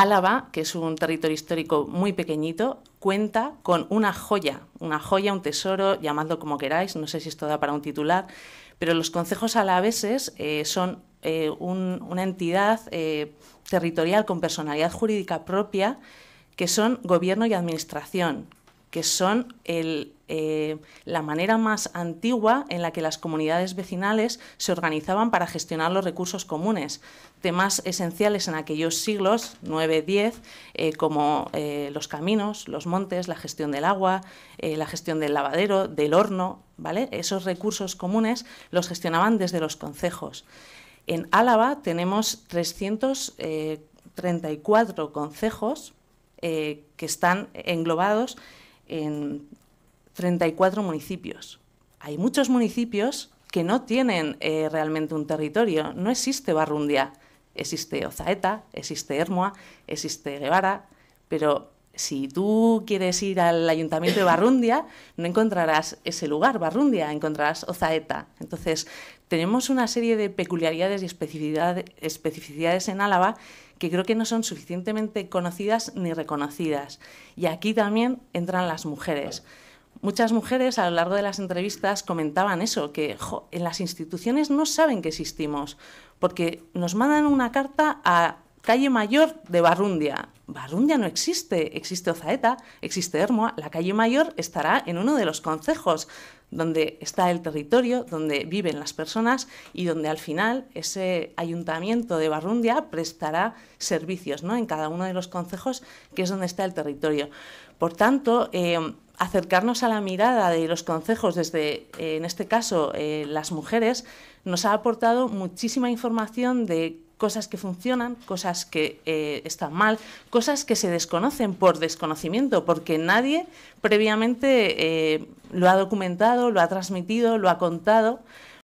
Álava, que es un territorio histórico muy pequeñito, cuenta con una joya, una joya, un tesoro, llamadlo como queráis, no sé si esto da para un titular, pero los concejos alaveses eh, son eh, una entidad eh, territorial con personalidad jurídica propia, que son gobierno y administración, que son el eh, la manera más antigua en la que las comunidades vecinales se organizaban para gestionar los recursos comunes. Temas esenciales en aquellos siglos, 9, 10, eh, como eh, los caminos, los montes, la gestión del agua, la gestión del lavadero, del horno, ¿vale? Esos recursos comunes los gestionaban desde los concejos. En Álava tenemos 334 concejos que están englobados en 34 municipios. Hay muchos municipios que no tienen eh, realmente un territorio. No existe Barrundia, existe Ozaeta, existe Hermoa, existe Guevara, pero si tú quieres ir al ayuntamiento de Barrundia, no encontrarás ese lugar, Barrundia, encontrarás Ozaeta. Entonces, tenemos una serie de peculiaridades y especificidades en Álava que creo que no son suficientemente conocidas ni reconocidas. Y aquí también entran las mujeres. Muchas mujeres a lo largo de las entrevistas comentaban eso, que en las instituciones no saben que existimos, porque nos mandan una carta a calle mayor de Barrundia. Barrundia no existe, existe Ozaeta, existe Hermoa, la calle mayor estará en uno de los concejos donde está el territorio, donde viven las personas y donde al final ese ayuntamiento de Barrundia prestará servicios ¿no? en cada uno de los concejos que es donde está el territorio. Por tanto, eh, acercarnos a la mirada de los consejos desde, eh, en este caso, eh, las mujeres, nos ha aportado muchísima información de cosas que funcionan, cosas que eh, están mal, cosas que se desconocen por desconocimiento, porque nadie previamente lo ha documentado, lo ha transmitido, lo ha contado.